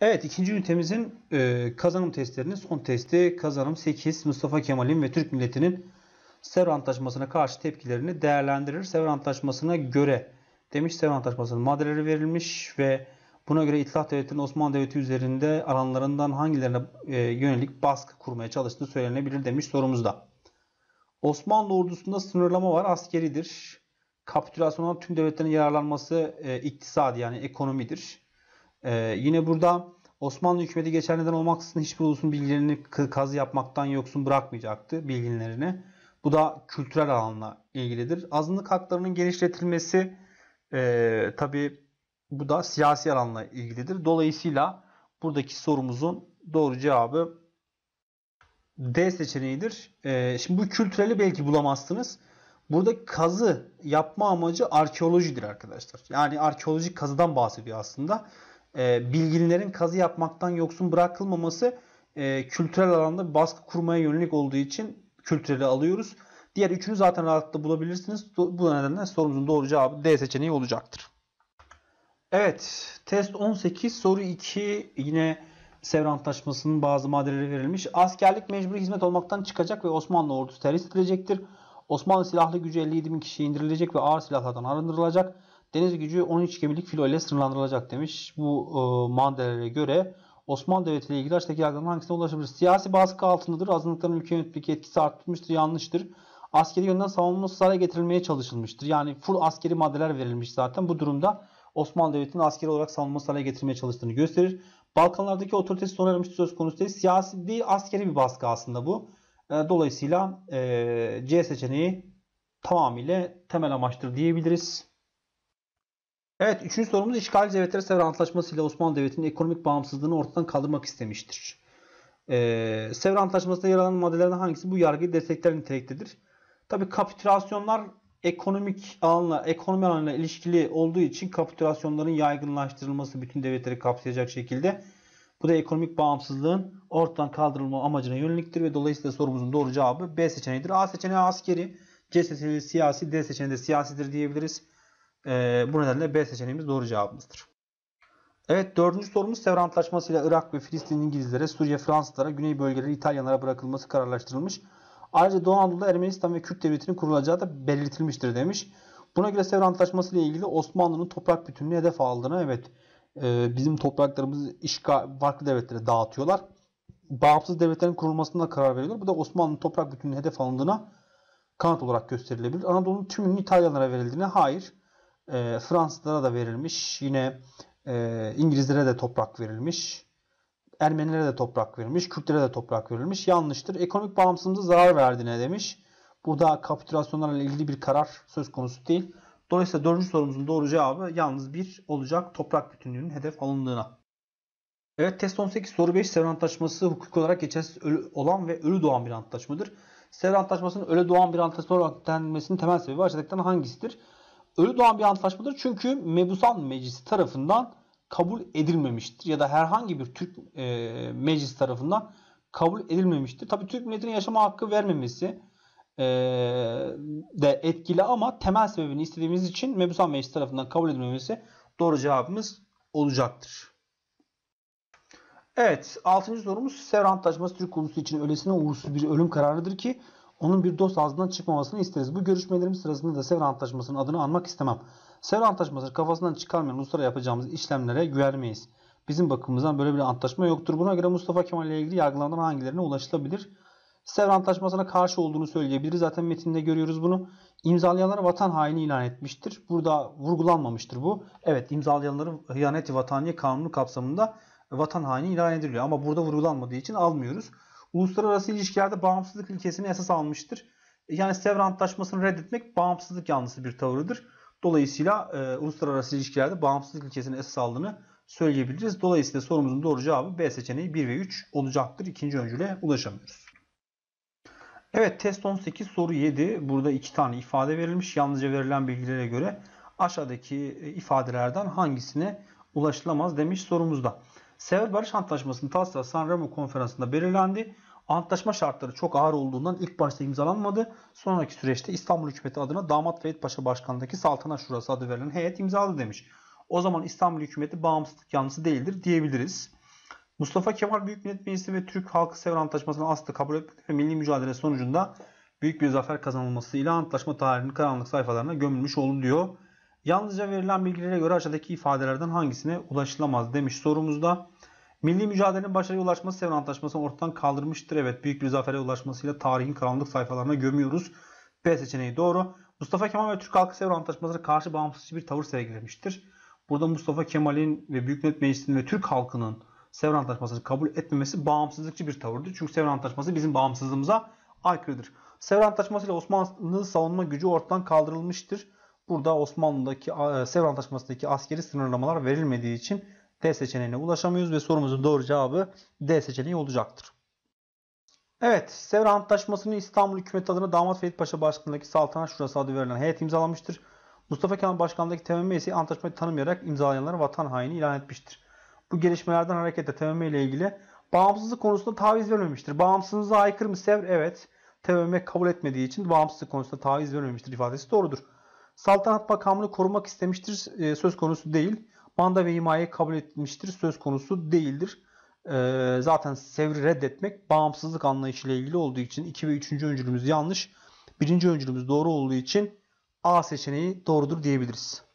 Evet ikinci ünitemizin e, kazanım testlerinin son testi kazanım 8 Mustafa Kemal'in ve Türk milletinin Sevr Antlaşması'na karşı tepkilerini değerlendirir. Sevr Antlaşması'na göre demiş Sevr Antlaşması'nın maddeleri verilmiş ve buna göre İttihat Devleti'nin Osmanlı Devleti üzerinde alanlarından hangilerine e, yönelik baskı kurmaya çalıştığı söylenebilir demiş sorumuzda. Osmanlı ordusunda sınırlama var askeridir. Kapitülasyondan tüm devletlerin yararlanması e, iktisadi yani ekonomidir. Ee, yine burada Osmanlı hükümeti geçer neden olmaksızın hiçbir ulusun bilgilerini kazı yapmaktan yoksun bırakmayacaktı bilginlerini. Bu da kültürel alanla ilgilidir. Azınlık haklarının genişletilmesi e, tabi bu da siyasi alanla ilgilidir. Dolayısıyla buradaki sorumuzun doğru cevabı D seçeneğidir. E, şimdi bu kültüreli belki bulamazsınız. Burada kazı yapma amacı arkeolojidir arkadaşlar. Yani arkeolojik kazıdan bahsediyor aslında e, bilginlerin kazı yapmaktan yoksun bırakılmaması e, kültürel alanda baskı kurmaya yönelik olduğu için kültüreli alıyoruz. Diğer üçünü zaten rahatlıkla bulabilirsiniz. Bu nedenle sorumuzun doğru cevabı D seçeneği olacaktır. Evet, test 18 soru 2 yine Sevr Antlaşması'nın bazı maddeleri verilmiş. Askerlik mecburi hizmet olmaktan çıkacak ve Osmanlı ordusu terhis edilecektir. Osmanlı silahlı gücü 57 bin kişiye indirilecek ve ağır silahlardan arındırılacak deniz gücü 13 gemilik filo ile sınırlandırılacak demiş. Bu e, mandelere göre Osmanlı Devleti ile ilgili açtaki yargıların hangisine ulaşabilir? Siyasi baskı altındadır. Azınlıkların ülke yönetmek etkisi artmıştır, yanlıştır. Askeri yönden savunması hale getirilmeye çalışılmıştır. Yani full askeri maddeler verilmiş zaten. Bu durumda Osmanlı Devleti'nin askeri olarak savunması hale getirmeye çalıştığını gösterir. Balkanlardaki otoritesi sona ermiştir söz konusu değil. Siyasi değil, askeri bir baskı aslında bu. E, dolayısıyla e, C seçeneği tamamıyla temel amaçtır diyebiliriz. Evet, üçüncü sorumuz işgal devletleri Sevr Antlaşması ile Osmanlı Devleti'nin ekonomik bağımsızlığını ortadan kaldırmak istemiştir. Ee, Sevr Antlaşması'nda yer alan maddelerden hangisi bu yargıyı destekler niteliktedir? Tabi kapitülasyonlar ekonomik alanla, ekonomi alanına ilişkili olduğu için kapitülasyonların yaygınlaştırılması bütün devletleri kapsayacak şekilde bu da ekonomik bağımsızlığın ortadan kaldırılma amacına yöneliktir ve dolayısıyla sorumuzun doğru cevabı B seçeneğidir. A seçeneği askeri, C seçeneği siyasi, D seçeneği de siyasidir diyebiliriz. Ee, bu nedenle B seçeneğimiz doğru cevabımızdır. Evet dördüncü sorumuz Sevr Antlaşması'yla Irak ve Filistin İngilizlere, Suriye Fransızlara, Güney bölgeleri İtalyanlara bırakılması kararlaştırılmış. Ayrıca Doğu Anadolu'da Ermenistan ve Kürt devletinin kurulacağı da belirtilmiştir demiş. Buna göre Sevr Antlaşması ile ilgili Osmanlı'nın toprak bütünlüğü hedef aldığına evet e, bizim topraklarımızı işgal, farklı devletlere dağıtıyorlar. Bağımsız devletlerin kurulmasına karar veriyorlar. Bu da Osmanlı'nın toprak bütünlüğü hedef alındığına kanıt olarak gösterilebilir. Anadolu'nun tümünün İtalyanlara verildiğine hayır. E, Fransızlara da verilmiş. Yine e, İngilizlere de toprak verilmiş. Ermenilere de toprak verilmiş. Kürtlere de toprak verilmiş. Yanlıştır. Ekonomik bağımsızlığımıza zarar verdiğine demiş. Bu da kapitülasyonlarla ilgili bir karar söz konusu değil. Dolayısıyla dördüncü sorumuzun doğru cevabı yalnız bir olacak toprak bütünlüğünün hedef alındığına. Evet test 18 soru 5 Sevr Antlaşması hukuki olarak geçersiz olan ve ölü doğan bir antlaşmadır. Sevr Antlaşması'nın ölü doğan bir antlaşma olarak denmesinin temel sebebi aşağıdakilerden hangisidir? öyle doğan bir antlaşmadır. Çünkü Mebusan Meclisi tarafından kabul edilmemiştir. Ya da herhangi bir Türk e, meclis tarafından kabul edilmemiştir. Tabi Türk milletinin yaşama hakkı vermemesi e, de etkili ama temel sebebini istediğimiz için Mebusan Meclisi tarafından kabul edilmemesi doğru cevabımız olacaktır. Evet 6. sorumuz Sevr Antlaşması Türk ulusu için öylesine uğursuz bir ölüm kararıdır ki onun bir dost ağzından çıkmamasını isteriz. Bu görüşmelerim sırasında da Sevr Antlaşması'nın adını anmak istemem. Sevr Antlaşması kafasından çıkarmayan uluslara yapacağımız işlemlere güvenmeyiz. Bizim bakımımızdan böyle bir antlaşma yoktur. Buna göre Mustafa Kemal ile ilgili yargılanan hangilerine ulaşılabilir? Sevr Antlaşması'na karşı olduğunu söyleyebiliriz. Zaten metinde görüyoruz bunu. İmzalayanları vatan haini ilan etmiştir. Burada vurgulanmamıştır bu. Evet imzalayanların hıyaneti vataniye kanunu kapsamında vatan haini ilan ediliyor. Ama burada vurgulanmadığı için almıyoruz uluslararası ilişkilerde bağımsızlık ilkesini esas almıştır. E, yani Sevr Antlaşması'nı reddetmek bağımsızlık yanlısı bir tavırıdır. Dolayısıyla e, uluslararası ilişkilerde bağımsızlık ilkesini esas aldığını söyleyebiliriz. Dolayısıyla sorumuzun doğru cevabı B seçeneği 1 ve 3 olacaktır. İkinci öncüle ulaşamıyoruz. Evet test 18 soru 7. Burada iki tane ifade verilmiş. Yalnızca verilen bilgilere göre aşağıdaki e, ifadelerden hangisine ulaşılamaz demiş sorumuzda. Sever Barış Antlaşması'nın taslağı San Remo konferansında belirlendi. Antlaşma şartları çok ağır olduğundan ilk başta imzalanmadı. Sonraki süreçte İstanbul Hükümeti adına Damat Vehit Paşa başkanındaki Saltanat Şurası adı verilen heyet imzaladı demiş. O zaman İstanbul Hükümeti bağımsızlık yanlısı değildir diyebiliriz. Mustafa Kemal Büyük Millet Meclisi ve Türk Halkı Sever Antlaşması'nı asla kabul etmek ve milli mücadele sonucunda büyük bir zafer kazanılmasıyla antlaşma tarihinin karanlık sayfalarına gömülmüş olun diyor. Yalnızca verilen bilgilere göre aşağıdaki ifadelerden hangisine ulaşılamaz demiş sorumuzda. Milli mücadelenin başarıya ulaşması Severn Antlaşması'nı ortadan kaldırmıştır. Evet büyük bir zafere ulaşmasıyla tarihin karanlık sayfalarına gömüyoruz. B seçeneği doğru. Mustafa Kemal ve Türk halkı Sevr Antlaşması'na karşı bağımsızcı bir tavır sergilemiştir. Burada Mustafa Kemal'in ve Büyük Millet Meclisi'nin ve Türk halkının Sevr Antlaşması'nı kabul etmemesi bağımsızlıkçı bir tavırdır. Çünkü Sevr Antlaşması bizim bağımsızlığımıza aykırıdır. Sevr Antlaşması ile Osmanlı savunma gücü ortadan kaldırılmıştır. Burada Osmanlı'daki e, Sevran Antlaşması'ndaki askeri sınırlamalar verilmediği için D seçeneğine ulaşamıyoruz ve sorumuzun doğru cevabı D seçeneği olacaktır. Evet, Sevr Antlaşması'nı İstanbul hükümeti adına Damat Ferit Paşa başkanlığındaki Saltanat Şurası adı verilen heyet imzalamıştır. Mustafa Kemal başkanlığındaki TMM ise antlaşmayı tanımayarak imzalayanlar vatan haini ilan etmiştir. Bu gelişmelerden hareketle TMM ile ilgili bağımsızlık konusunda taviz vermemiştir. Bağımsızlığınıza aykırı mı Sevr? Evet. TMM kabul etmediği için bağımsızlık konusunda taviz vermemiştir ifadesi doğrudur. Saltanat makamını korumak istemiştir e, söz konusu değil. Manda ve himaye kabul etmiştir söz konusu değildir. E, zaten Sevr'i reddetmek bağımsızlık anlayışıyla ilgili olduğu için 2 ve 3. öncülümüz yanlış. 1. öncülümüz doğru olduğu için A seçeneği doğrudur diyebiliriz.